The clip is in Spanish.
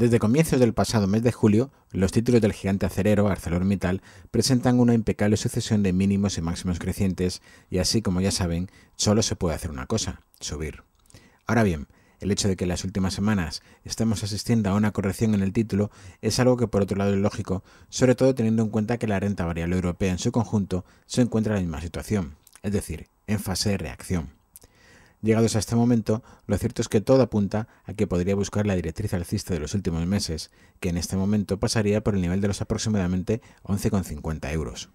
Desde comienzos del pasado mes de julio, los títulos del gigante acerero ArcelorMittal presentan una impecable sucesión de mínimos y máximos crecientes y así como ya saben, solo se puede hacer una cosa, subir. Ahora bien, el hecho de que en las últimas semanas estemos asistiendo a una corrección en el título es algo que por otro lado es lógico, sobre todo teniendo en cuenta que la renta variable europea en su conjunto se encuentra en la misma situación, es decir, en fase de reacción. Llegados a este momento, lo cierto es que todo apunta a que podría buscar la directriz alcista de los últimos meses, que en este momento pasaría por el nivel de los aproximadamente 11,50 euros.